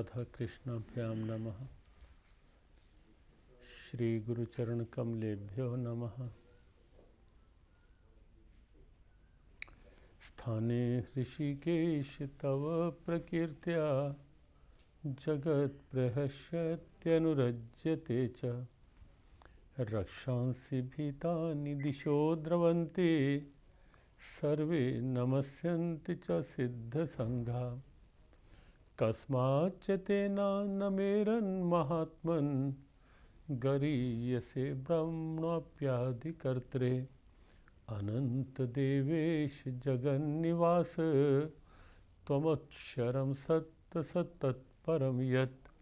राधाकृष्णाभ्यां नमः श्रीगुरुचरणकमलेभ्यो नम स्थाने ऋषिकेश तव प्रकीर्त्या जगत्प्रहस्यत्यनुरज्यते च रक्षांसि भीतानि दिशो द्रवन्ति सर्वे नमस्यन्ति च सिद्धसङ्घा न मेरन महात्मन गरीय से गरीयसे अनंत देवेश जगन्निवास तमक्षर सत्य सत्तसत्तत्परं यत्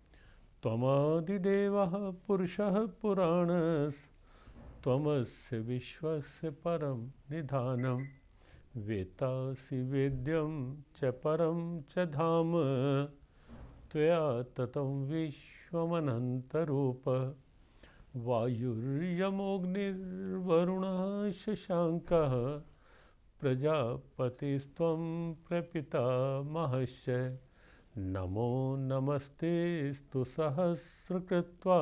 त्वमादिदेवः पुरुषः पुराणस्त्वमस्य विश्वस्य परम निधानम् वेता वेद्यं च परं च धाम त्वया ततं विश्वमनन्तरूप वायुर्यमोऽग्निर्वरुणः शशाङ्कः प्रजापतिस्त्वं प्रपितामहश्च नमो नमस्तेस्तु सहस्रकृत्वा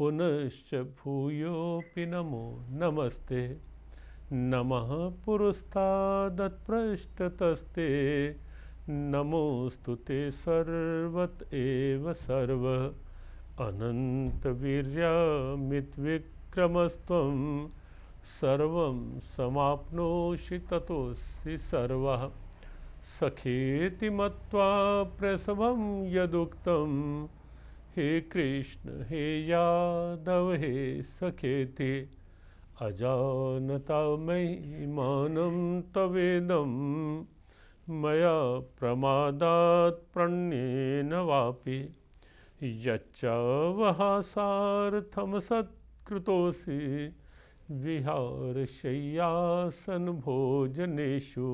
पुनश्च भूयोऽपि नमो नमस्ते नमः पुरस्तादत्पृष्ठतस्ते नमोस्तु ते सर्वत एव सर्व अनन्तवीर्यामिद्विक्रमस्त्वं सर्वं समाप्नोषि ततोऽसि सर्वः सखेति मत्वा प्रसवं यदुक्तं हे कृष्ण हे यादव हे सखेति अजानता मयि मानं तवेदं मया प्रमादात् प्रणेन वापि यच्च वहासार्थं सत्कृतोऽसि विहारशय्यासनभोजनेषु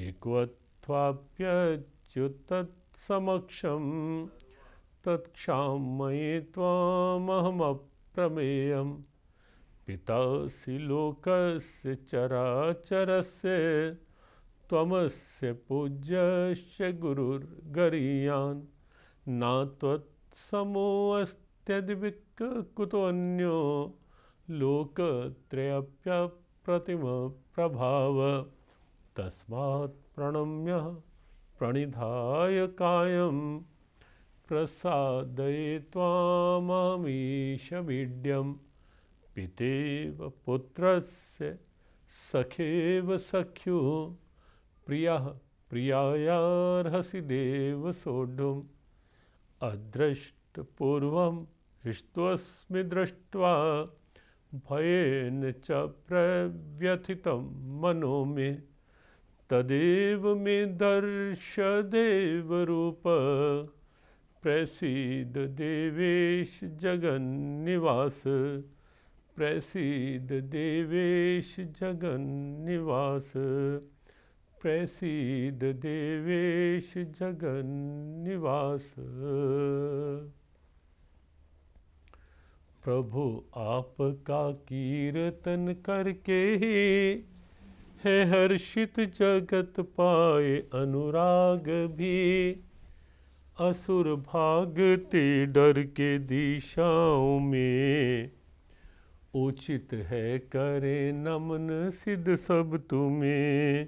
एकवत्वाप्यच्युतत्समक्षं तत्क्षामये त्वामहमप्रमेयम् तम से पूज्य त्वमस्य पूज्यस्य गुरुर्गरीयान् न प्रतिम प्रभाव तस्मा प्रणम्य प्रणिधाय कायं प्रसादये त्वाममीशमीड्यम् पितेव पुत्रस्य सखेव सख्यु प्रिय प्रियासी देव अदृष्ट पूर्व हिष्ट्वस्मि दृष्ट्वा भयन च प्रव्यथि मनो मे तदेव मे दर्श देवरूप प्रसीद देवेश जगन्निवास प्रसीद देवेश जगन निवास प्रसिद्ध देवेश जगन निवास प्रभु आपका कीर्तन करके ही है हर्षित जगत पाए अनुराग भी असुर भागते डर के दिशाओं में उचित है करे नमन सिद्ध सब तुम्हें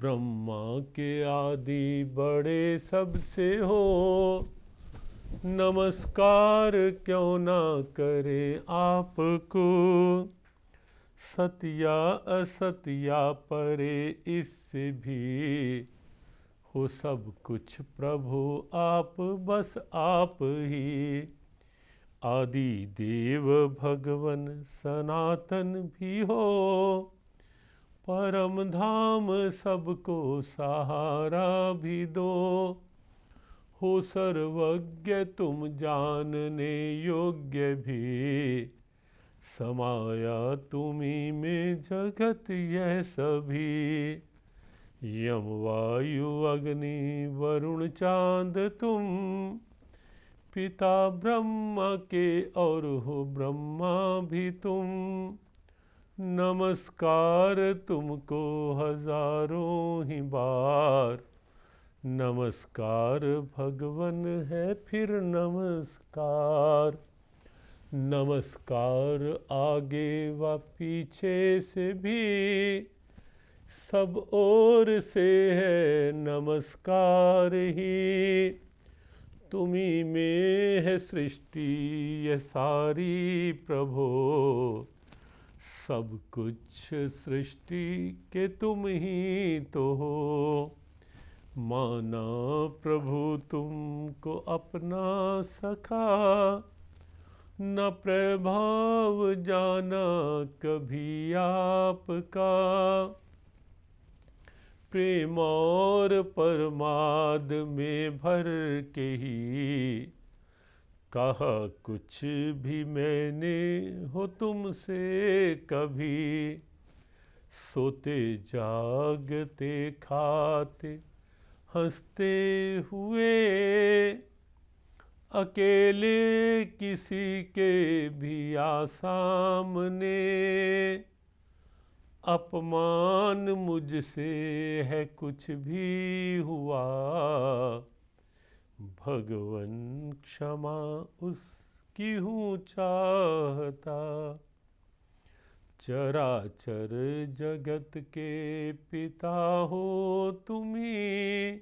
ब्रह्मा के आदि बड़े सबसे हो नमस्कार क्यों ना करे आपको सत्या असत्या परे इससे भी हो सब कुछ प्रभु आप बस आप ही आदि देव भगवन सनातन भी हो परम धाम सबको सहारा भी दो हो सर्वज्ञ तुम जानने योग्य भी समाया तुम्हें में जगत यह सभी यम वायु अग्नि वरुण चांद तुम पिता ब्रह्म के और हो ब्रह्मा भी तुम नमस्कार तुमको हजारों ही बार नमस्कार भगवन है फिर नमस्कार नमस्कार आगे व पीछे से भी सब ओर से है नमस्कार ही तुम्ही में है सृष्टि ये सारी प्रभो सब कुछ सृष्टि के तुम ही तो हो माना प्रभु तुमको अपना सखा न प्रभाव जाना कभी आपका प्रेम और परमाद में भर के ही कहा कुछ भी मैंने हो तुमसे कभी सोते जागते खाते हंसते हुए अकेले किसी के भी आसामने अपमान मुझसे है कुछ भी हुआ भगवन क्षमा उसकी हूँ चाहता चराचर जगत के पिता हो तुम्हें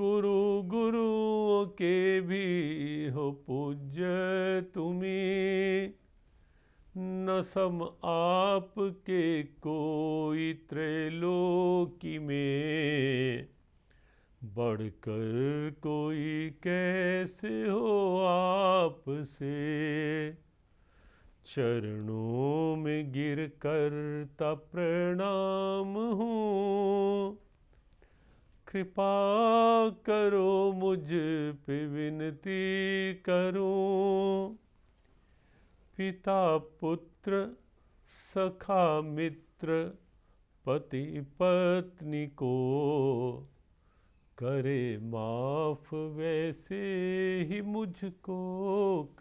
गुरु गुरुओं के भी हो पूज्य तुम्हें न सम आप के कोई की में बढ़कर कोई कैसे हो आप से चरणों में गिर कर प्रणाम हूँ कृपा करो मुझ पे विनती करो पिता पुत्र मित्र सखा मित्र पति पत्नी को करे माफ वैसे ही मुझको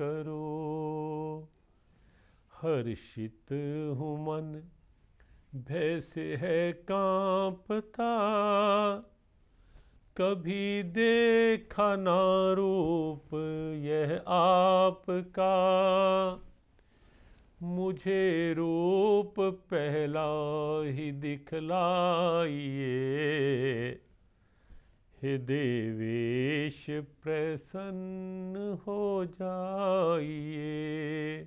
करो हर्षित हूँ मन भैसे है कांपता कभी देखा ना रूप यह आपका मुझे रूप पहला ही दिखलाइए हे देवेश प्रसन्न हो जाइए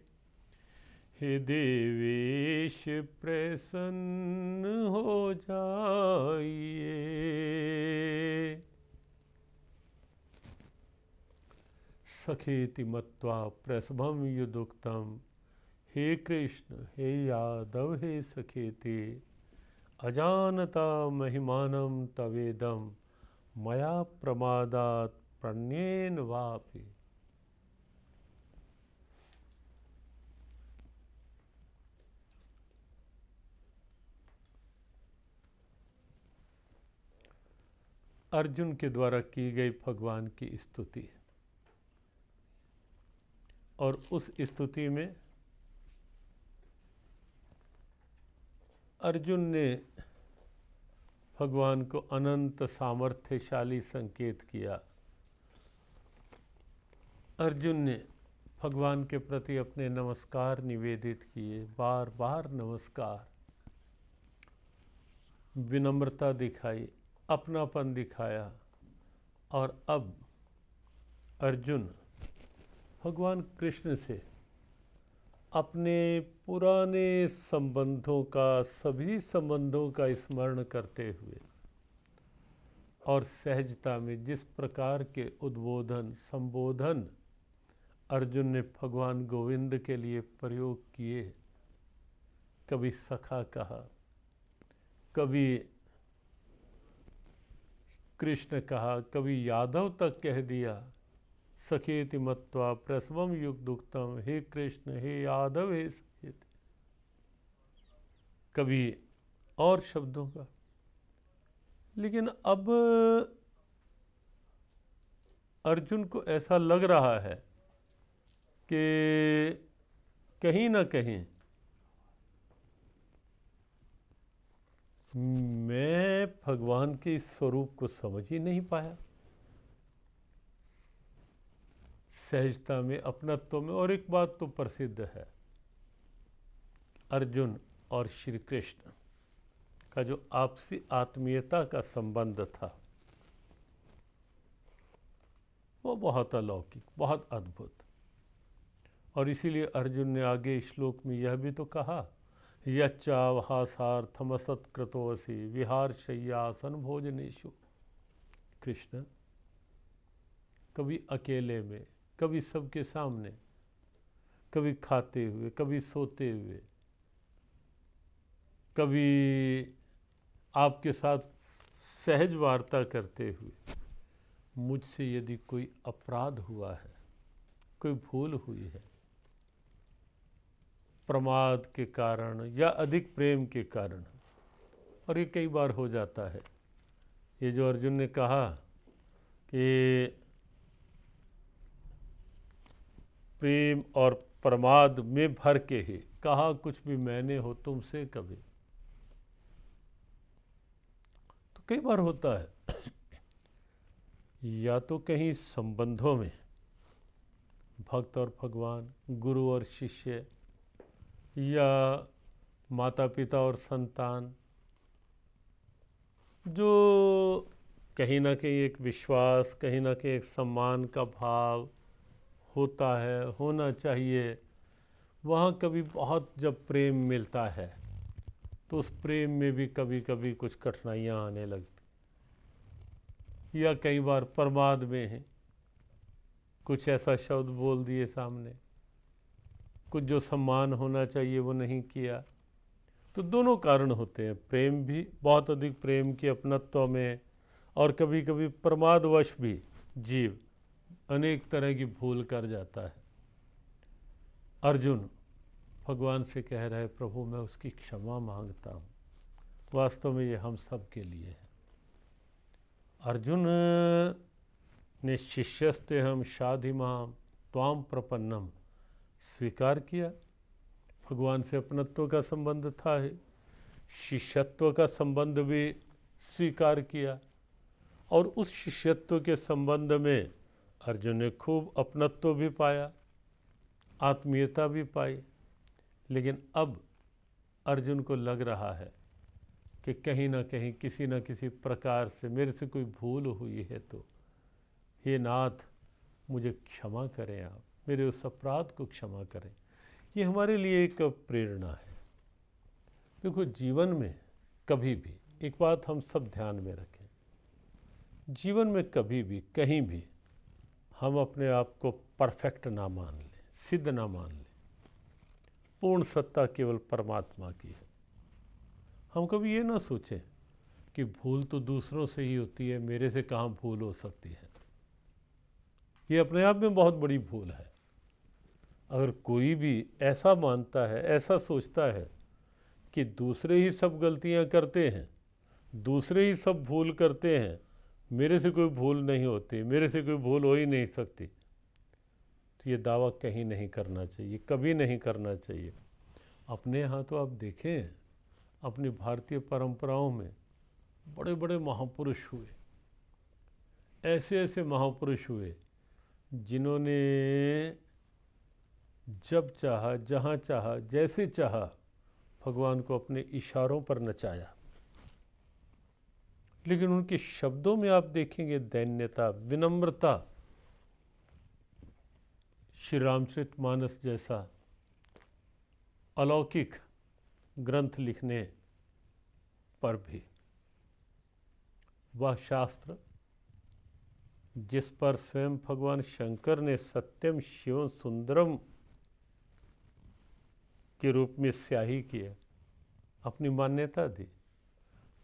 हे देवेश प्रसन्न हो जाइए सखेति मत्वा प्रसभम युदुक्तम हे कृष्ण हे यादव हे सखेते अजानता महिमान तवेदम मया प्रमादात प्रण्यन वापी अर्जुन के द्वारा की गई भगवान की स्तुति और उस स्तुति में अर्जुन ने भगवान को अनंत सामर्थ्यशाली संकेत किया अर्जुन ने भगवान के प्रति अपने नमस्कार निवेदित किए बार बार नमस्कार विनम्रता दिखाई अपनापन दिखाया और अब अर्जुन भगवान कृष्ण से अपने पुराने संबंधों का सभी संबंधों का स्मरण करते हुए और सहजता में जिस प्रकार के उद्बोधन संबोधन अर्जुन ने भगवान गोविंद के लिए प्रयोग किए कभी सखा कहा कभी कृष्ण कहा कभी यादव तक कह दिया सखेति मत्वा प्रसवम युग दुखतम हे कृष्ण हे यादव हे सखेति कभी और शब्दों का लेकिन अब अर्जुन को ऐसा लग रहा है कि कहीं ना कहीं मैं भगवान के इस स्वरूप को समझ ही नहीं पाया सहजता में अपनत्व में और एक बात तो प्रसिद्ध है अर्जुन और श्री कृष्ण का जो आपसी आत्मीयता का संबंध था वो बहुत अलौकिक बहुत अद्भुत और इसीलिए अर्जुन ने आगे श्लोक में यह भी तो कहा यच्चावहासार्थमसत्क्रतोसी विहार शय्यासन भोजनेशु कृष्ण कभी अकेले में कभी सबके सामने कभी खाते हुए कभी सोते हुए कभी आपके साथ सहज वार्ता करते हुए मुझसे यदि कोई अपराध हुआ है कोई भूल हुई है प्रमाद के कारण या अधिक प्रेम के कारण और ये कई बार हो जाता है ये जो अर्जुन ने कहा कि प्रेम और प्रमाद में भर के ही कहा कुछ भी मैंने हो तुमसे कभी तो कई बार होता है या तो कहीं संबंधों में भक्त और भगवान गुरु और शिष्य या माता पिता और संतान जो कहीं ना कहीं एक विश्वास कहीं ना कहीं एक सम्मान का भाव होता है होना चाहिए वहाँ कभी बहुत जब प्रेम मिलता है तो उस प्रेम में भी कभी कभी कुछ कठिनाइयाँ आने लगती या कई बार प्रमाद में हैं कुछ ऐसा शब्द बोल दिए सामने कुछ जो सम्मान होना चाहिए वो नहीं किया तो दोनों कारण होते हैं प्रेम भी बहुत अधिक प्रेम के अपनत्व में और कभी कभी प्रमादवश भी जीव अनेक तरह की भूल कर जाता है अर्जुन भगवान से कह रहे प्रभु मैं उसकी क्षमा मांगता हूँ वास्तव में ये हम सब के लिए है अर्जुन ने शिष्यस्ते हम शादी माम त्वाम प्रपन्नम स्वीकार किया भगवान से अपनत्व का संबंध था ही शिष्यत्व का संबंध भी स्वीकार किया और उस शिष्यत्व के संबंध में अर्जुन ने खूब अपनत्व भी पाया आत्मीयता भी पाई लेकिन अब अर्जुन को लग रहा है कि कहीं ना कहीं किसी ना किसी प्रकार से मेरे से कोई भूल हुई है तो हे नाथ मुझे क्षमा करें आप मेरे उस अपराध को क्षमा करें ये हमारे लिए एक प्रेरणा है देखो जीवन में कभी भी एक बात हम सब ध्यान में रखें जीवन में कभी भी कहीं भी हम अपने आप को परफेक्ट ना मान लें सिद्ध ना मान लें पूर्ण सत्ता केवल परमात्मा की है हम कभी ये ना सोचें कि भूल तो दूसरों से ही होती है मेरे से कहाँ भूल हो सकती है ये अपने आप में बहुत बड़ी भूल है अगर कोई भी ऐसा मानता है ऐसा सोचता है कि दूसरे ही सब गलतियाँ करते हैं दूसरे ही सब भूल करते हैं मेरे से कोई भूल नहीं होती मेरे से कोई भूल हो ही नहीं सकती तो ये दावा कहीं नहीं करना चाहिए कभी नहीं करना चाहिए अपने यहाँ तो आप देखें अपनी भारतीय परंपराओं में बड़े बड़े महापुरुष हुए ऐसे ऐसे महापुरुष हुए जिन्होंने जब चाहा जहाँ चाहा जैसे चाहा भगवान को अपने इशारों पर नचाया लेकिन उनके शब्दों में आप देखेंगे दैन्यता विनम्रता श्री रामचरित मानस जैसा अलौकिक ग्रंथ लिखने पर भी वह शास्त्र जिस पर स्वयं भगवान शंकर ने सत्यम शिवम सुंदरम के रूप में स्याही किया अपनी मान्यता दी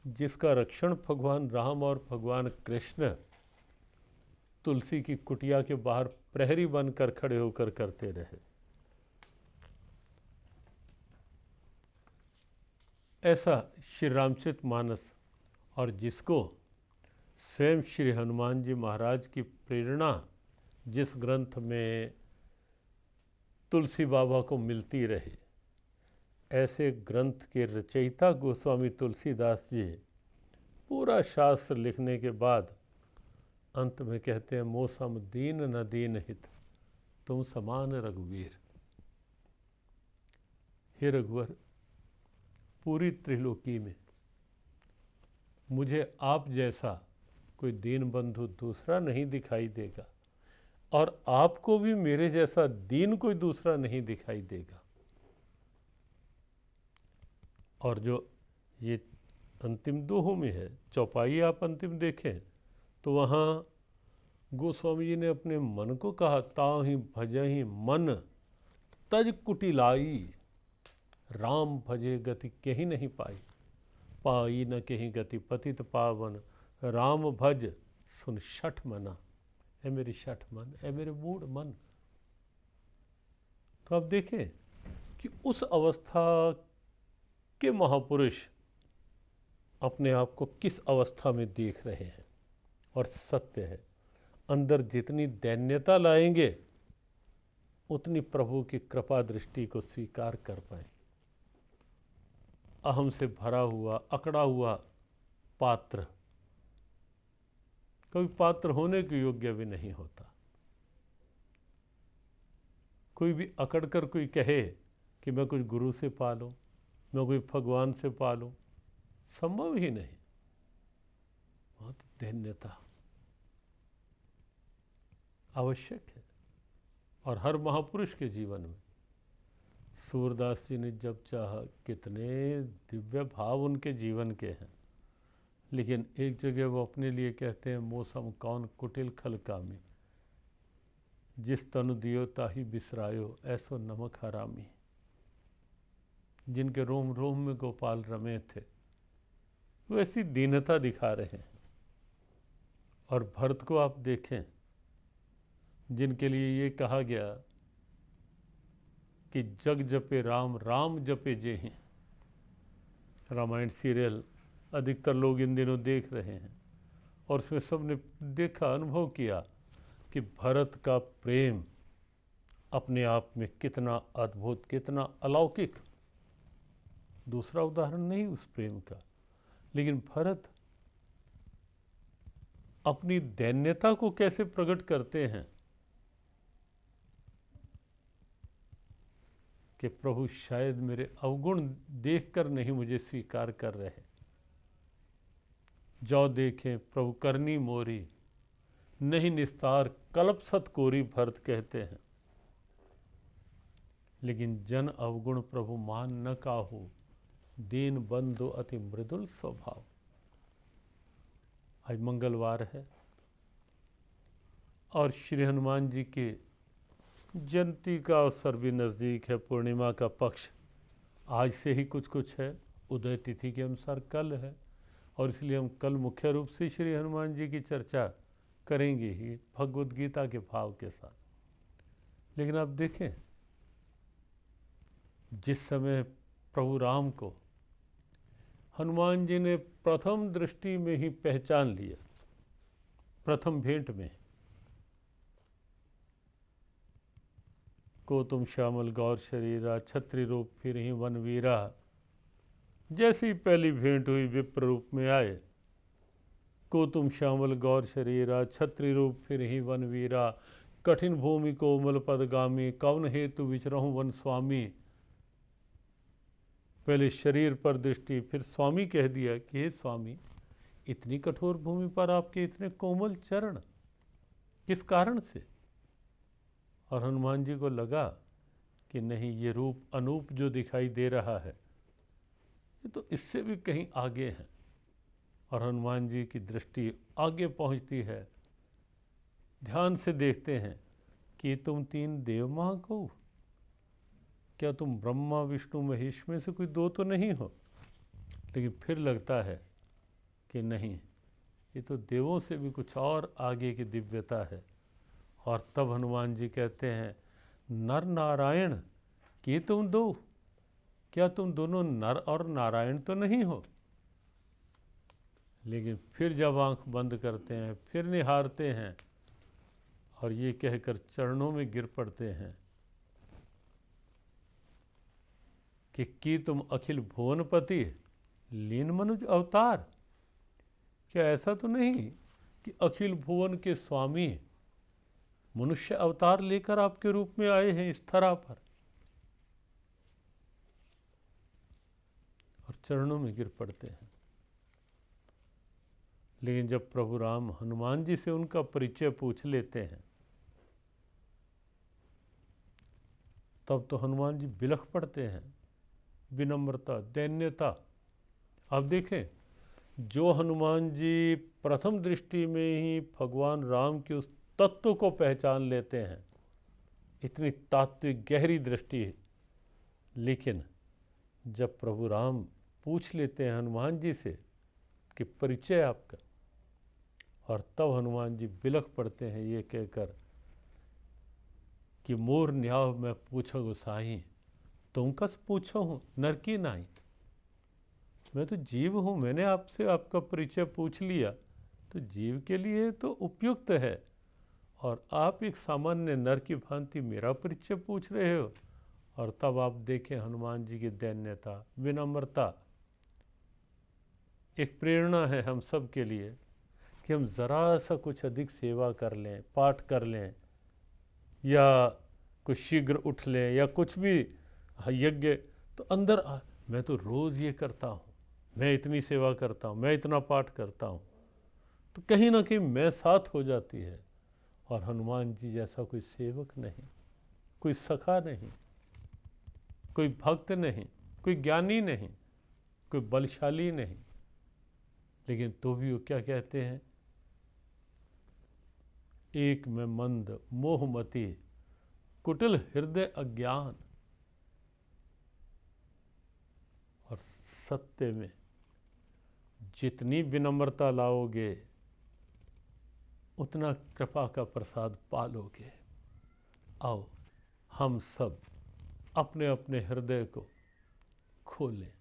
जिसका रक्षण भगवान राम और भगवान कृष्ण तुलसी की कुटिया के बाहर प्रहरी बनकर खड़े होकर करते रहे ऐसा श्री रामचित मानस और जिसको स्वयं श्री हनुमान जी महाराज की प्रेरणा जिस ग्रंथ में तुलसी बाबा को मिलती रही ऐसे ग्रंथ के रचयिता गोस्वामी तुलसीदास जी पूरा शास्त्र लिखने के बाद अंत में कहते हैं मोसम दीन न दीन हित तुम समान रघुवीर हे रघुवर पूरी त्रिलोकी में मुझे आप जैसा कोई दीन बंधु दूसरा नहीं दिखाई देगा और आपको भी मेरे जैसा दीन कोई दूसरा नहीं दिखाई देगा और जो ये अंतिम दोहों में है चौपाई आप अंतिम देखें तो वहाँ गोस्वामी जी ने अपने मन को कहा ता भज ही मन तज कुटिलाई राम भजे गति कहीं नहीं पाई पाई न कहीं गति पतित पावन राम भज सुन छठ मना है मेरी छठ मन है मेरे मूड मन तो आप देखें कि उस अवस्था कि महापुरुष अपने आप को किस अवस्था में देख रहे हैं और सत्य है अंदर जितनी दैन्यता लाएंगे उतनी प्रभु की कृपा दृष्टि को स्वीकार कर पाएंगे अहम से भरा हुआ अकड़ा हुआ पात्र कभी पात्र होने के योग्य भी नहीं होता कोई भी अकड़ कर कोई कहे कि मैं कुछ गुरु से पालू मैं कोई भगवान से पालू संभव ही नहीं बहुत धन्यता आवश्यक है और हर महापुरुष के जीवन में सूरदास जी ने जब चाह कितने दिव्य भाव उनके जीवन के हैं लेकिन एक जगह वो अपने लिए कहते हैं मौसम कौन कुटिल खलकामी जिस तनु दियो ताही बिसरायो ऐसो नमक हरामी जिनके रोम रोम में गोपाल रमे थे वो ऐसी दीनता दिखा रहे हैं और भरत को आप देखें जिनके लिए ये कहा गया कि जग जपे राम राम जपे जे हैं रामायण सीरियल अधिकतर लोग इन दिनों देख रहे हैं और उसमें सब ने देखा अनुभव किया कि भरत का प्रेम अपने आप में कितना अद्भुत कितना अलौकिक दूसरा उदाहरण नहीं उस प्रेम का लेकिन भरत अपनी दैन्यता को कैसे प्रकट करते हैं कि प्रभु शायद मेरे अवगुण देखकर नहीं मुझे स्वीकार कर रहे जो देखें प्रभु करनी मोरी नहीं निस्तार कल्प सतकोरी भरत कहते हैं लेकिन जन अवगुण प्रभु मान न काहू दीन बंधु अति मृदुल स्वभाव आज मंगलवार है और श्री हनुमान जी के जयंती का अवसर भी नज़दीक है पूर्णिमा का पक्ष आज से ही कुछ कुछ है उदय तिथि के अनुसार कल है और इसलिए हम कल मुख्य रूप से श्री हनुमान जी की चर्चा करेंगे ही भगवत गीता के भाव के साथ लेकिन आप देखें जिस समय प्रभु राम को हनुमान जी ने प्रथम दृष्टि में ही पहचान लिया प्रथम भेंट में को तुम श्यामल गौर शरीरा छत्री रूप फिर ही वन वीरा जैसी पहली भेंट हुई विप्र रूप में आए को तुम श्यामल गौर शरीरा छत्री रूप फिर ही वन वीरा कठिन भूमि को मलपदगामी कवन हेतु विचरहु वन स्वामी पहले शरीर पर दृष्टि फिर स्वामी कह दिया कि हे स्वामी इतनी कठोर भूमि पर आपके इतने कोमल चरण किस कारण से और हनुमान जी को लगा कि नहीं ये रूप अनूप जो दिखाई दे रहा है ये तो इससे भी कहीं आगे है और हनुमान जी की दृष्टि आगे पहुंचती है ध्यान से देखते हैं कि तुम तीन देव महाकू क्या तुम ब्रह्मा विष्णु महेश में से कोई दो तो नहीं हो लेकिन फिर लगता है कि नहीं ये तो देवों से भी कुछ और आगे की दिव्यता है और तब हनुमान जी कहते हैं नर नारायण कि तुम दो क्या तुम दोनों नर और नारायण तो नहीं हो लेकिन फिर जब आंख बंद करते हैं फिर निहारते हैं और ये कहकर चरणों में गिर पड़ते हैं कि की तुम अखिल भुवनपति लीन मनुज अवतार क्या ऐसा तो नहीं कि अखिल भुवन के स्वामी मनुष्य अवतार लेकर आपके रूप में आए हैं इस थरा पर और चरणों में गिर पड़ते हैं लेकिन जब प्रभु राम हनुमान जी से उनका परिचय पूछ लेते हैं तब तो हनुमान जी बिलख पड़ते हैं विनम्रता दैन्यता आप देखें जो हनुमान जी प्रथम दृष्टि में ही भगवान राम के उस तत्व को पहचान लेते हैं इतनी तात्विक गहरी दृष्टि है लेकिन जब प्रभु राम पूछ लेते हैं हनुमान जी से कि परिचय आपका और तब हनुमान जी बिलख पड़ते हैं ये कहकर कि मोर न्याव मैं पूछो गुसाई तुमका से पूछो हूँ नरकी नाई मैं तो जीव हूँ मैंने आपसे आपका परिचय पूछ लिया तो जीव के लिए तो उपयुक्त है और आप एक सामान्य नर की भांति मेरा परिचय पूछ रहे हो और तब आप देखें हनुमान जी की दैन्यता विनम्रता एक प्रेरणा है हम सब के लिए कि हम ज़रा सा कुछ अधिक सेवा कर लें पाठ कर लें या कुछ शीघ्र उठ लें या कुछ भी यज्ञ तो अंदर आ, मैं तो रोज़ ये करता हूँ मैं इतनी सेवा करता हूँ मैं इतना पाठ करता हूँ तो कहीं ना कहीं मैं साथ हो जाती है और हनुमान जी जैसा कोई सेवक नहीं कोई सखा नहीं कोई भक्त नहीं कोई ज्ञानी नहीं कोई बलशाली नहीं लेकिन तो भी वो क्या कहते हैं एक में मंद मोहमती कुटिल हृदय अज्ञान सत्य में जितनी विनम्रता लाओगे उतना कृपा का प्रसाद पालोगे आओ हम सब अपने अपने हृदय को खोलें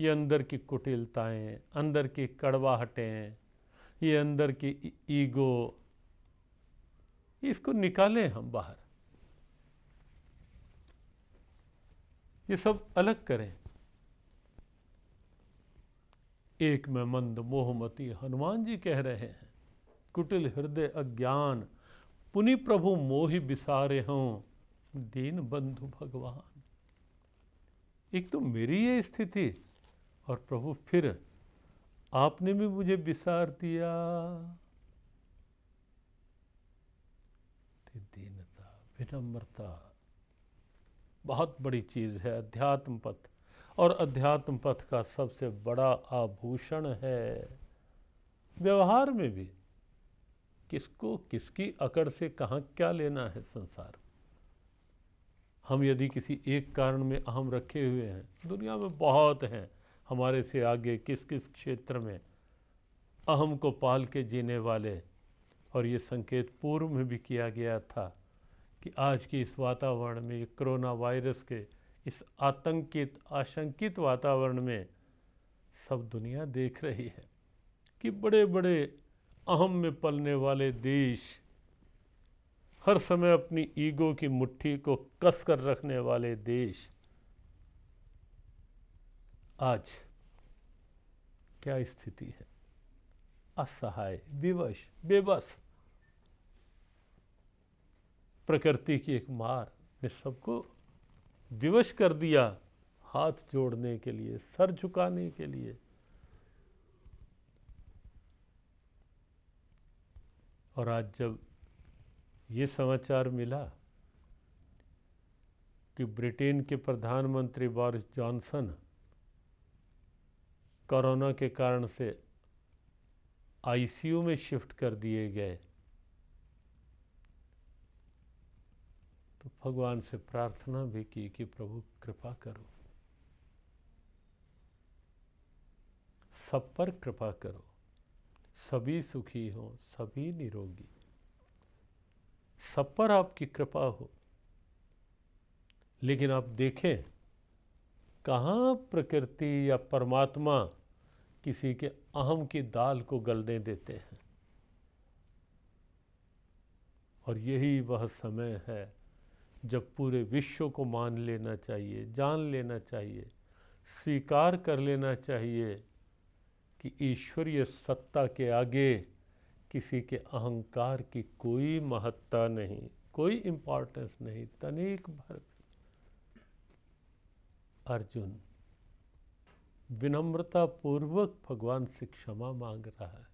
ये अंदर की कुटिलताएं अंदर की कड़वाहटें ये अंदर की ईगो इसको निकालें हम बाहर ये सब अलग करें एक में मंद मोहमती हनुमान जी कह रहे हैं कुटिल हृदय अज्ञान पुनि प्रभु मोहि बिसारे हों दीन बंधु भगवान एक तो मेरी ये स्थिति और प्रभु फिर आपने भी मुझे बिसार दिया दीनता विनम्रता बहुत बड़ी चीज़ है अध्यात्म पथ और अध्यात्म पथ का सबसे बड़ा आभूषण है व्यवहार में भी किसको किसकी अकड़ से कहाँ क्या लेना है संसार हम यदि किसी एक कारण में अहम रखे हुए हैं दुनिया में बहुत हैं हमारे से आगे किस किस क्षेत्र में अहम को पाल के जीने वाले और ये संकेत पूर्व में भी किया गया था कि आज की इस वातावरण में ये कोरोना वायरस के इस आतंकित आशंकित वातावरण में सब दुनिया देख रही है कि बड़े बड़े अहम में पलने वाले देश हर समय अपनी ईगो की मुट्ठी को कस कर रखने वाले देश आज क्या स्थिति है असहाय विवश बेबस प्रकृति की एक मार ने सबको विवश कर दिया हाथ जोड़ने के लिए सर झुकाने के लिए और आज जब ये समाचार मिला कि ब्रिटेन के प्रधानमंत्री बोरिस जॉनसन कोरोना के कारण से आईसीयू में शिफ्ट कर दिए गए तो भगवान से प्रार्थना भी की कि प्रभु कृपा करो सब पर कृपा करो सभी सुखी हो सभी निरोगी सब पर आपकी कृपा हो लेकिन आप देखें कहाँ प्रकृति या परमात्मा किसी के अहम की दाल को गलने देते हैं और यही वह समय है जब पूरे विश्व को मान लेना चाहिए जान लेना चाहिए स्वीकार कर लेना चाहिए कि ईश्वरीय सत्ता के आगे किसी के अहंकार की कोई महत्ता नहीं कोई इम्पोर्टेंस नहीं तनिक भर अर्जुन विनम्रता पूर्वक भगवान से क्षमा मांग रहा है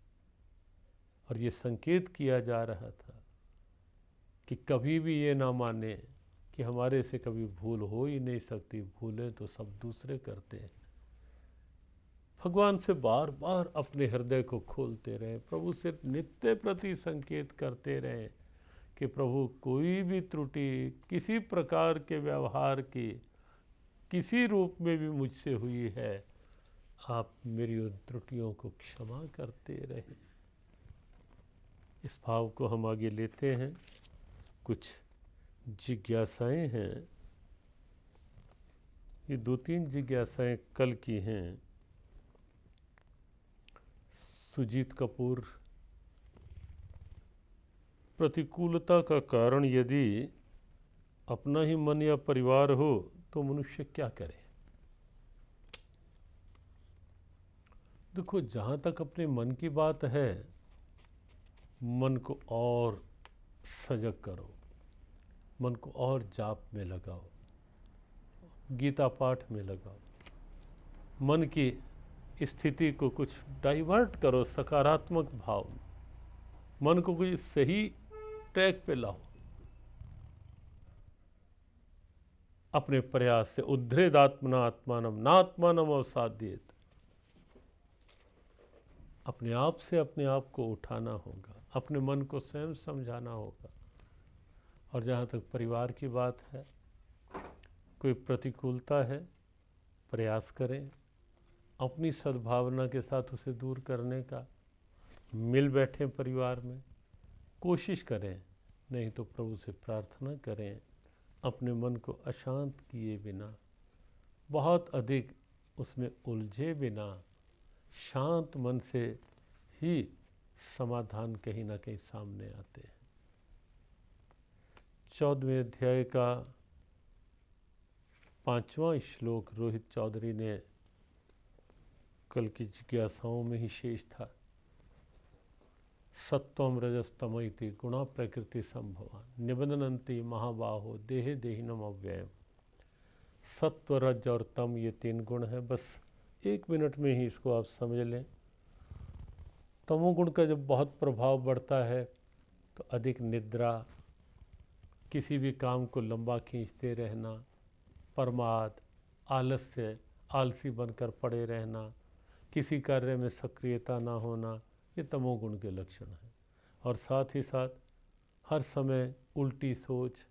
और ये संकेत किया जा रहा था कि कभी भी ये ना माने कि हमारे से कभी भूल हो ही नहीं सकती भूलें तो सब दूसरे करते हैं भगवान से बार बार अपने हृदय को खोलते रहें प्रभु से नित्य प्रति संकेत करते रहें कि प्रभु कोई भी त्रुटि किसी प्रकार के व्यवहार की किसी रूप में भी मुझसे हुई है आप मेरी उन त्रुटियों को क्षमा करते रहें इस भाव को हम आगे लेते हैं कुछ जिज्ञासाएं हैं ये दो तीन जिज्ञासाएं कल की हैं सुजीत कपूर प्रतिकूलता का कारण यदि अपना ही मन या परिवार हो तो मनुष्य क्या करे देखो जहाँ तक अपने मन की बात है मन को और सजग करो मन को और जाप में लगाओ गीता पाठ में लगाओ मन की स्थिति को कुछ डाइवर्ट करो सकारात्मक भाव मन को कुछ सही ट्रैक पे लाओ अपने प्रयास से उद्धृत आत्मना आत्मानम ना और साध्यत अपने आप से अपने आप को उठाना होगा अपने मन को स्वयं समझाना होगा और जहाँ तक परिवार की बात है कोई प्रतिकूलता है प्रयास करें अपनी सद्भावना के साथ उसे दूर करने का मिल बैठें परिवार में कोशिश करें नहीं तो प्रभु से प्रार्थना करें अपने मन को अशांत किए बिना बहुत अधिक उसमें उलझे बिना शांत मन से ही समाधान कहीं ना कहीं सामने आते हैं चौदवें अध्याय का पांचवा श्लोक रोहित चौधरी ने कल की जिज्ञासाओं में ही शेष था सत्वम थी गुणा प्रकृति संभव निबंधनती महाबाहो देह देहिनम अव्ययम सत्व रज और तम ये तीन गुण हैं बस एक मिनट में ही इसको आप समझ लें तमोगुण का जब बहुत प्रभाव बढ़ता है तो अधिक निद्रा किसी भी काम को लंबा खींचते रहना प्रमाद आलस से आलसी बनकर पड़े रहना किसी कार्य में सक्रियता ना होना ये तमोगुण के लक्षण हैं और साथ ही साथ हर समय उल्टी सोच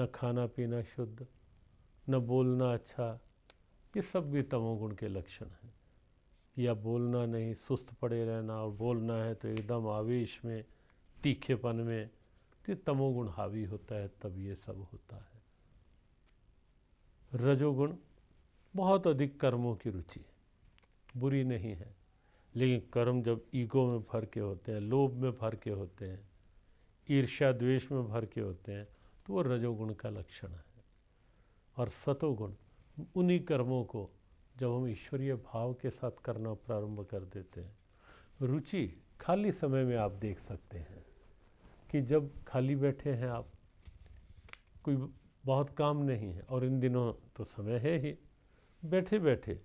न खाना पीना शुद्ध न बोलना अच्छा ये सब भी तमोगुण के लक्षण हैं या बोलना नहीं सुस्त पड़े रहना और बोलना है तो एकदम आवेश में तीखेपन में तो तमोगुण हावी होता है तब ये सब होता है रजोगुण बहुत अधिक कर्मों की रुचि बुरी नहीं है लेकिन कर्म जब ईगो में भर के होते हैं लोभ में भर के होते हैं ईर्ष्या द्वेष में भर के होते हैं तो वो रजोगुण का लक्षण है और सतोगुण उन्हीं कर्मों को जब हम ईश्वरीय भाव के साथ करना प्रारंभ कर देते हैं रुचि खाली समय में आप देख सकते हैं कि जब खाली बैठे हैं आप कोई बहुत काम नहीं है और इन दिनों तो समय है ही बैठे बैठे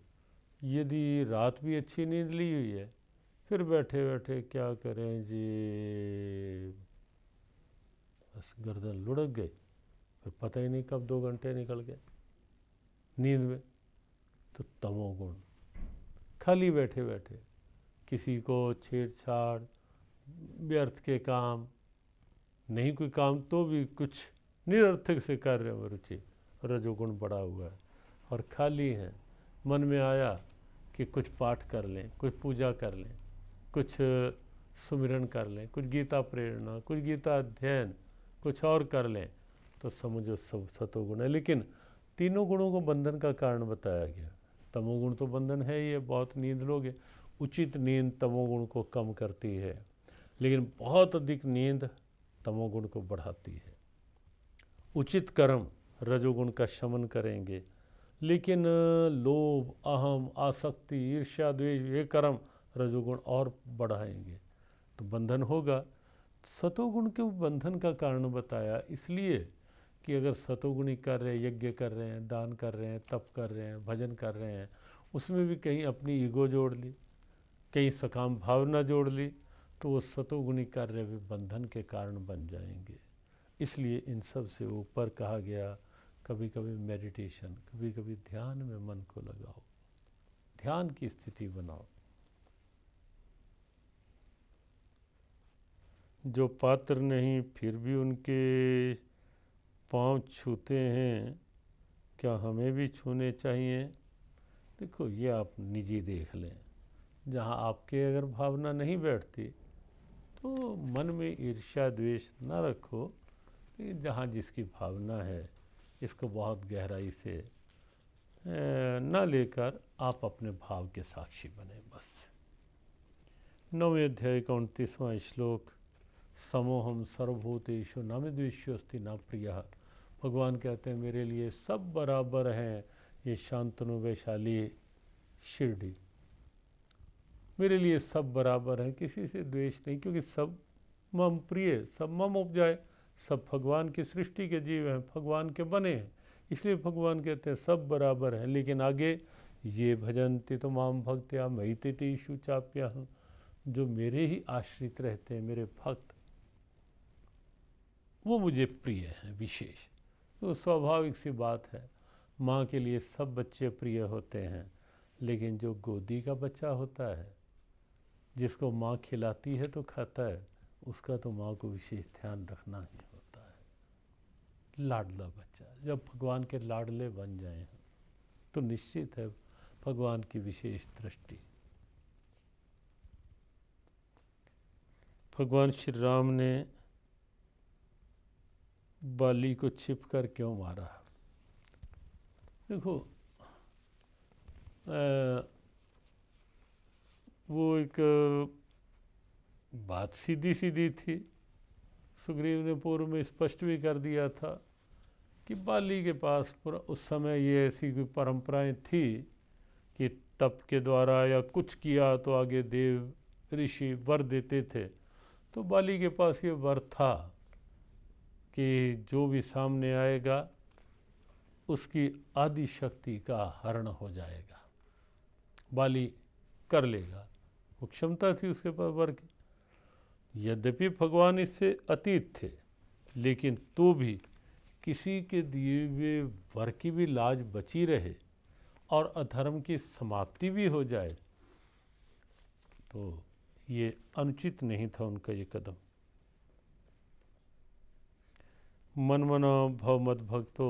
यदि रात भी अच्छी नींद ली हुई है फिर बैठे बैठे क्या करें जी बस गर्दन लुढ़क गई फिर पता ही नहीं कब दो घंटे निकल गए नींद में तो तमोगुण खाली बैठे बैठे किसी को छेड़छाड़ व्यर्थ के काम नहीं कोई काम तो भी कुछ निरर्थक से कर रहे हो रुचि रजोगुण बड़ा हुआ है और खाली हैं मन में आया कि कुछ पाठ कर लें कुछ पूजा कर लें कुछ सुमिरन कर लें कुछ गीता प्रेरणा कुछ गीता अध्ययन कुछ और कर लें तो समझो सब सतोगुण है लेकिन तीनों गुणों को बंधन का कारण बताया गया तमोगुण तो बंधन है ये बहुत नींद लोगे उचित नींद तमोगुण को कम करती है लेकिन बहुत अधिक नींद तमोगुण को बढ़ाती है उचित कर्म रजोगुण का शमन करेंगे लेकिन लोभ अहम आसक्ति ईर्ष्या द्वेष ये कर्म रजोगुण और बढ़ाएंगे तो बंधन होगा सतोगुण के बंधन का कारण बताया इसलिए कि अगर सतोगुणी कर रहे हैं यज्ञ कर रहे हैं दान कर रहे हैं तप कर रहे हैं भजन कर रहे हैं उसमें भी कहीं अपनी ईगो जोड़ ली कहीं सकाम भावना जोड़ ली तो वो सतोगुणी कार्य भी बंधन के कारण बन जाएंगे इसलिए इन सब से ऊपर कहा गया कभी कभी मेडिटेशन कभी कभी ध्यान में मन को लगाओ ध्यान की स्थिति बनाओ जो पात्र नहीं फिर भी उनके पांव छूते हैं क्या हमें भी छूने चाहिए देखो ये आप निजी देख लें जहाँ आपके अगर भावना नहीं बैठती तो मन में ईर्ष्या द्वेष न रखो जहाँ जिसकी भावना है इसको बहुत गहराई से न लेकर आप अपने भाव के साक्षी बने बस नवे अध्याय का उनतीसवां श्लोक समोहम सर्वभूतेषु न मे द्विष्योस्ति न प्रिय भगवान कहते हैं मेरे लिए सब बराबर हैं ये शांतनु वैशाली शिरडी मेरे लिए सब बराबर हैं किसी से द्वेष नहीं क्योंकि सब मम प्रिय सब मम उपजाए सब भगवान की सृष्टि के जीव हैं भगवान के बने हैं इसलिए भगवान कहते हैं सब बराबर हैं लेकिन आगे ये भजनते तो माम भक्त्या मई ईशु चाप्या हूँ जो मेरे ही आश्रित रहते हैं मेरे भक्त वो मुझे प्रिय हैं विशेष तो स्वाभाविक सी बात है माँ के लिए सब बच्चे प्रिय होते हैं लेकिन जो गोदी का बच्चा होता है जिसको माँ खिलाती है तो खाता है उसका तो माँ को विशेष ध्यान रखना ही होता है लाडला बच्चा जब भगवान के लाडले बन जाए तो निश्चित है भगवान की विशेष दृष्टि भगवान श्री राम ने बाली को छिप कर क्यों मारा देखो आ, वो एक बात सीधी सीधी थी सुग्रीव ने पूर्व में स्पष्ट भी कर दिया था कि बाली के पास पूरा उस समय ये ऐसी कोई परंपराएं थी कि तप के द्वारा या कुछ किया तो आगे देव ऋषि वर देते थे तो बाली के पास ये वर था कि जो भी सामने आएगा उसकी आदि शक्ति का हरण हो जाएगा बाली कर लेगा वो क्षमता थी उसके पास वर की यद्यपि भगवान इससे अतीत थे लेकिन तो भी किसी के दिए हुए वर की भी लाज बची रहे और अधर्म की समाप्ति भी हो जाए तो ये अनुचित नहीं था उनका ये कदम मनो भव मद भक्तो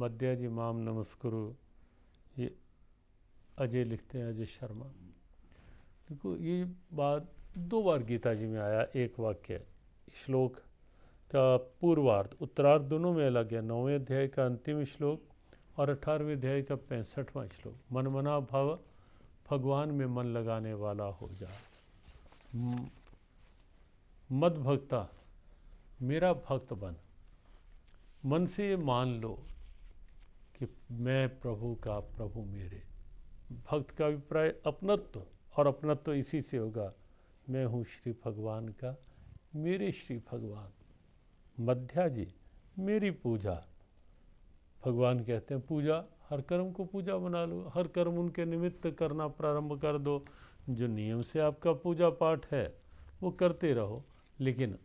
मध्या जी माम नमस्कुरु ये अजय लिखते हैं अजय शर्मा देखो ये बात दो बार गीता जी में आया एक वाक्य श्लोक का पूर्वार्ध उत्तरार्ध दोनों में अलग है नौवें अध्याय का अंतिम श्लोक और अठारहवें अध्याय का पैंसठवां श्लोक मना भाव भगवान में मन लगाने वाला हो जा मद भक्ता मेरा भक्त बन मन से ये मान लो कि मैं प्रभु का प्रभु मेरे भक्त का अभिप्राय अपनत्व और अपना तो इसी से होगा मैं हूँ श्री भगवान का मेरे श्री भगवान मध्या जी मेरी पूजा भगवान कहते हैं पूजा हर कर्म को पूजा बना लो हर कर्म उनके निमित्त करना प्रारंभ कर दो जो नियम से आपका पूजा पाठ है वो करते रहो लेकिन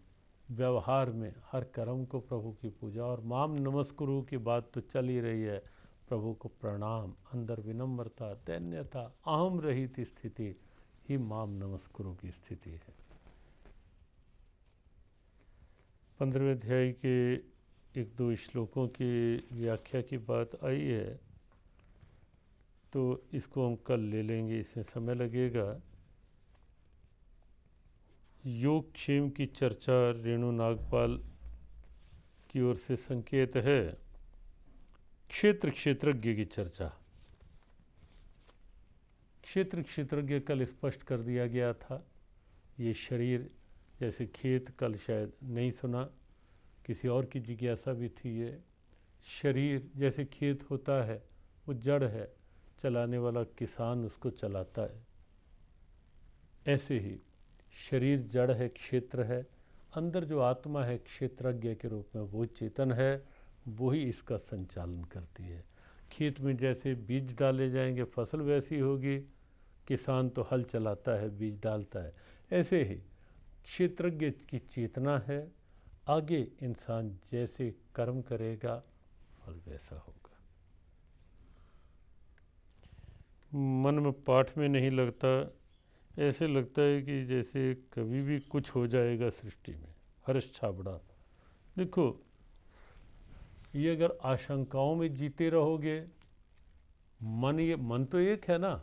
व्यवहार में हर कर्म को प्रभु की पूजा और माम नमस्कुरु की बात तो चल ही रही है प्रभु को प्रणाम अंदर विनम्रता दैन्यता आम रहित स्थिति ही माम नमस्कुरु की स्थिति है पंद्रहवें अध्याय के एक दो श्लोकों की व्याख्या की बात आई है तो इसको हम कल ले लेंगे इसमें समय लगेगा योग क्षेम की चर्चा रेणु नागपाल की ओर से संकेत है क्षेत्र क्षेत्रज्ञ की चर्चा क्षेत्र क्षेत्रज्ञ कल स्पष्ट कर दिया गया था ये शरीर जैसे खेत कल शायद नहीं सुना किसी और की जिज्ञासा भी थी ये शरीर जैसे खेत होता है वो जड़ है चलाने वाला किसान उसको चलाता है ऐसे ही शरीर जड़ है क्षेत्र है अंदर जो आत्मा है क्षेत्रज्ञ के रूप में वो चेतन है वही इसका संचालन करती है खेत में जैसे बीज डाले जाएंगे फसल वैसी होगी किसान तो हल चलाता है बीज डालता है ऐसे ही क्षेत्रज्ञ की चेतना है आगे इंसान जैसे कर्म करेगा फल वैसा होगा मन में पाठ में नहीं लगता ऐसे लगता है कि जैसे कभी भी कुछ हो जाएगा सृष्टि में हर्ष छाबड़ा देखो ये अगर आशंकाओं में जीते रहोगे मन ये मन तो एक है ना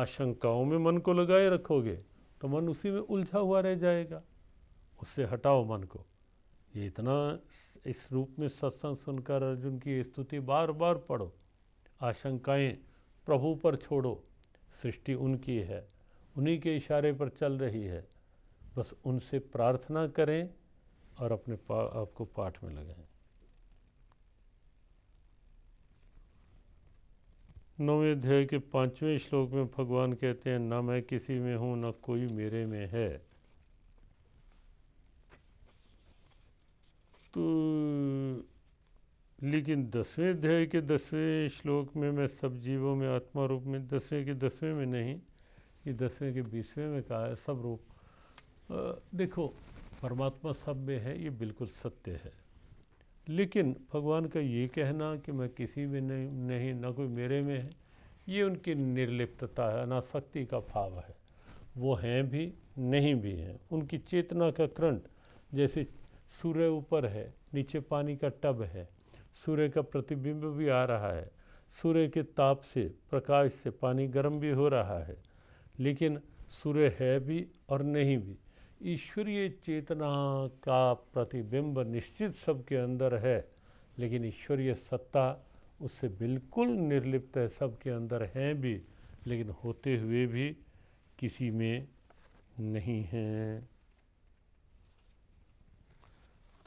आशंकाओं में मन को लगाए रखोगे तो मन उसी में उलझा हुआ रह जाएगा उससे हटाओ मन को ये इतना इस रूप में सत्संग सुनकर अर्जुन की स्तुति बार बार पढ़ो आशंकाएं प्रभु पर छोड़ो सृष्टि उनकी है उन्हीं के इशारे पर चल रही है बस उनसे प्रार्थना करें और अपने पा, आपको पाठ में लगाएं नौवें अध्याय के पांचवें श्लोक में भगवान कहते हैं ना मैं किसी में हूँ ना कोई मेरे में है तो लेकिन दसवें अध्याय के दसवें श्लोक में मैं सब जीवों में आत्मा रूप में दसवें के दसवें में नहीं ये दसवें के बीसवें में कहा है सब रूप आ, देखो परमात्मा सब में है ये बिल्कुल सत्य है लेकिन भगवान का ये कहना कि मैं किसी में नहीं नहीं ना कोई मेरे में है ये उनकी निर्लिप्तता है अनाशक्ति का भाव है वो हैं भी नहीं भी हैं उनकी चेतना का करंट जैसे सूर्य ऊपर है नीचे पानी का टब है सूर्य का प्रतिबिंब भी आ रहा है सूर्य के ताप से प्रकाश से पानी गर्म भी हो रहा है लेकिन सूर्य है भी और नहीं भी ईश्वरीय चेतना का प्रतिबिंब निश्चित सबके अंदर है लेकिन ईश्वरीय सत्ता उससे बिल्कुल निर्लिप्त है सबके अंदर हैं भी लेकिन होते हुए भी किसी में नहीं हैं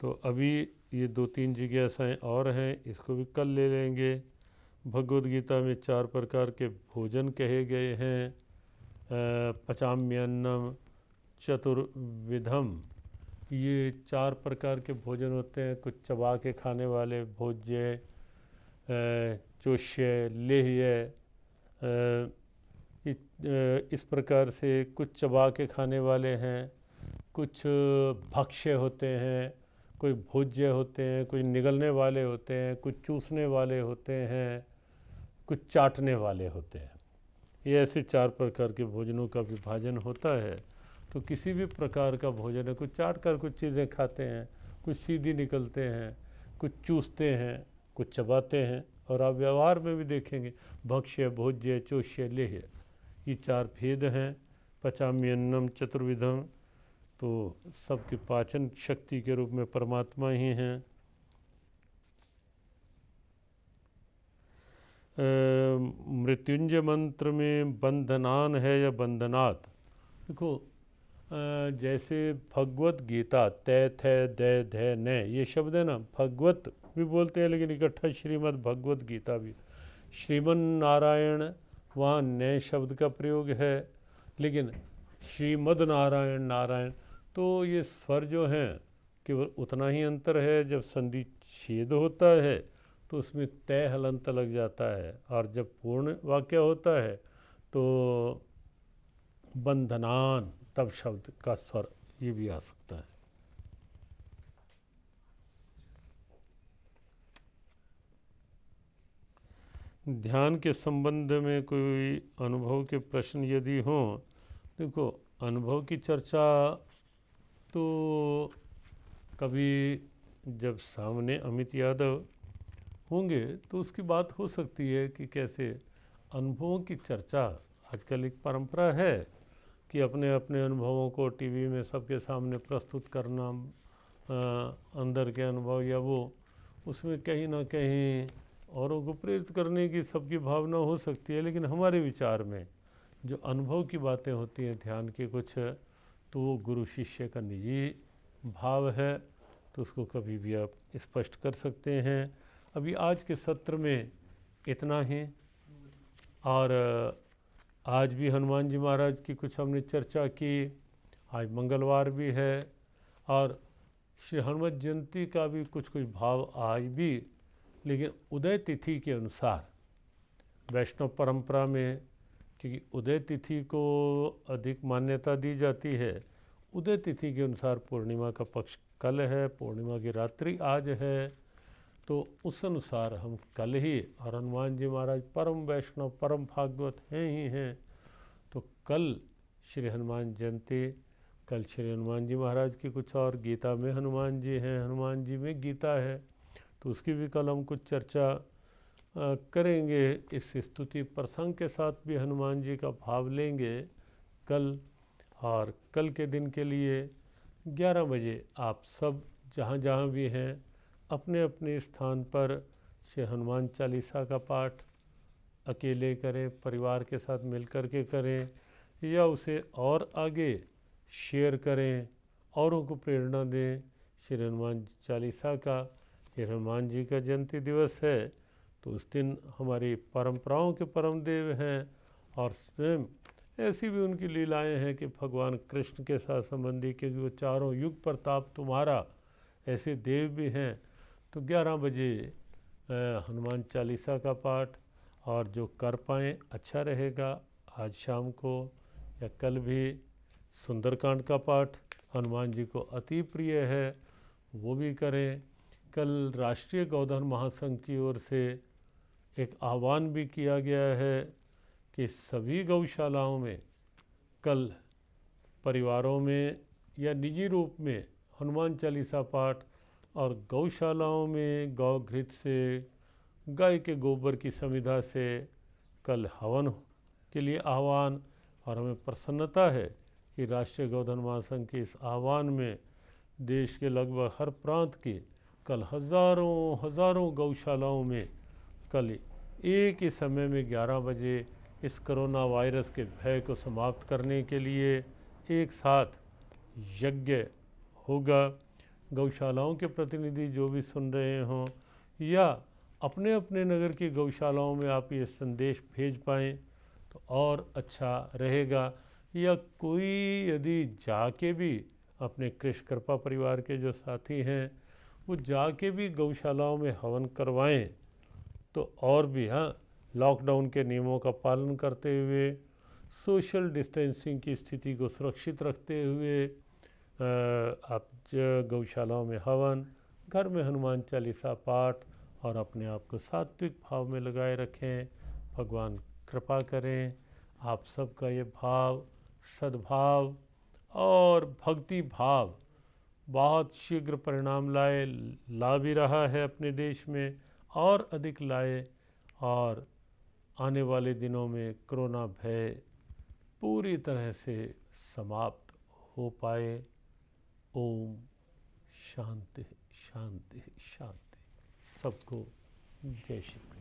तो अभी ये दो तीन जिज्ञासाएँ और हैं इसको भी कल ले लेंगे भगवद गीता में चार प्रकार के भोजन कहे गए हैं पचाम्यन्नम चतुर्विधम ये चार प्रकार के भोजन होते हैं कुछ चबा के खाने वाले भोज्य चोष्य लेह्य इस प्रकार से कुछ चबा के खाने वाले हैं कुछ भक्ष्य होते हैं कोई भोज्य होते हैं कोई निगलने वाले होते हैं कुछ चूसने वाले होते हैं कुछ चाटने वाले होते हैं ये ऐसे चार प्रकार के भोजनों का विभाजन होता है तो किसी भी प्रकार का भोजन है कुछ चाट कर कुछ चीज़ें खाते हैं कुछ सीधी निकलते हैं कुछ चूसते हैं कुछ चबाते हैं और आप व्यवहार में भी देखेंगे भक्ष्य भोज्य चोष्य लेह ये चार भेद हैं पचाम्यन्नम चतुर्विधम तो सबके पाचन शक्ति के रूप में परमात्मा ही हैं मृत्युंजय मंत्र में बंधनान है या बंधनात् देखो जैसे भगवत गीता तय थे दय धय नय ये शब्द है ना भगवत भी बोलते हैं लेकिन इकट्ठा श्रीमद भगवत गीता भी श्रीमन नारायण वहाँ नए शब्द का प्रयोग है लेकिन श्रीमद नारायण नारायण तो ये स्वर जो हैं केवल उतना ही अंतर है जब संधि छेद होता है तो उसमें तय हलंत लग जाता है और जब पूर्ण वाक्य होता है तो बंधनान तब शब्द का स्वर ये भी आ सकता है ध्यान के संबंध में कोई अनुभव के प्रश्न यदि हों देखो अनुभव की चर्चा तो कभी जब सामने अमित यादव होंगे तो उसकी बात हो सकती है कि कैसे अनुभवों की चर्चा आजकल एक परंपरा है कि अपने अपने अनुभवों को टीवी में सबके सामने प्रस्तुत करना आ, अंदर के अनुभव या वो उसमें कहीं ना कहीं औरों को प्रेरित करने की सबकी भावना हो सकती है लेकिन हमारे विचार में जो अनुभव की बातें होती हैं ध्यान के कुछ तो वो गुरु शिष्य का निजी भाव है तो उसको कभी भी आप स्पष्ट कर सकते हैं अभी आज के सत्र में इतना ही और आज भी हनुमान जी महाराज की कुछ हमने चर्चा की आज मंगलवार भी है और श्री हनुमत जयंती का भी कुछ कुछ भाव आज भी लेकिन उदय तिथि के अनुसार वैष्णव परंपरा में क्योंकि उदय तिथि को अधिक मान्यता दी जाती है उदय तिथि के अनुसार पूर्णिमा का पक्ष कल है पूर्णिमा की रात्रि आज है तो उस अनुसार हम कल ही और हनुमान जी महाराज परम वैष्णव परम भागवत हैं ही हैं तो कल श्री हनुमान जयंती कल श्री हनुमान जी महाराज की कुछ और गीता में हनुमान जी हैं हनुमान जी में गीता है तो उसकी भी कल हम कुछ चर्चा करेंगे इस स्तुति प्रसंग के साथ भी हनुमान जी का भाव लेंगे कल और कल के दिन के लिए 11 बजे आप सब जहाँ जहाँ भी हैं अपने अपने स्थान पर श्री हनुमान चालीसा का पाठ अकेले करें परिवार के साथ मिलकर के करें या उसे और आगे शेयर करें औरों को प्रेरणा दें श्री हनुमान चालीसा का श्री हनुमान जी का जयंती दिवस है तो उस दिन हमारी परंपराओं के परम देव हैं और स्वयं ऐसी भी उनकी लीलाएं हैं कि भगवान कृष्ण के साथ संबंधी क्योंकि वो चारों युग प्रताप तुम्हारा ऐसे देव भी हैं तो 11 बजे हनुमान चालीसा का पाठ और जो कर पाएँ अच्छा रहेगा आज शाम को या कल भी सुंदरकांड का पाठ हनुमान जी को अति प्रिय है वो भी करें कल राष्ट्रीय गौधन महासंघ की ओर से एक आह्वान भी किया गया है कि सभी गौशालाओं में कल परिवारों में या निजी रूप में हनुमान चालीसा पाठ और गौशालाओं में गौ घृत से गाय के गोबर की संविधा से कल हवन के लिए आह्वान और हमें प्रसन्नता है कि राष्ट्रीय गौधन महासंघ के इस आह्वान में देश के लगभग हर प्रांत के कल हज़ारों हज़ारों गौशालाओं में कल एक ही समय में 11 बजे इस कोरोना वायरस के भय को समाप्त करने के लिए एक साथ यज्ञ होगा गौशालाओं के प्रतिनिधि जो भी सुन रहे हों या अपने अपने नगर की गौशालाओं में आप ये संदेश भेज पाएँ तो और अच्छा रहेगा या कोई यदि जाके भी अपने कृष्ण कृपा परिवार के जो साथी हैं वो जाके भी गौशालाओं में हवन करवाएं तो और भी हाँ लॉकडाउन के नियमों का पालन करते हुए सोशल डिस्टेंसिंग की स्थिति को सुरक्षित रखते हुए आप गौशालाओं में हवन घर में हनुमान चालीसा पाठ और अपने आप को सात्विक भाव में लगाए रखें भगवान कृपा करें आप सबका ये भाव सद्भाव और भक्ति भाव बहुत शीघ्र परिणाम लाए ला भी रहा है अपने देश में और अधिक लाए और आने वाले दिनों में कोरोना भय पूरी तरह से समाप्त हो पाए ओम शांति शांति शांति सबको जय श्री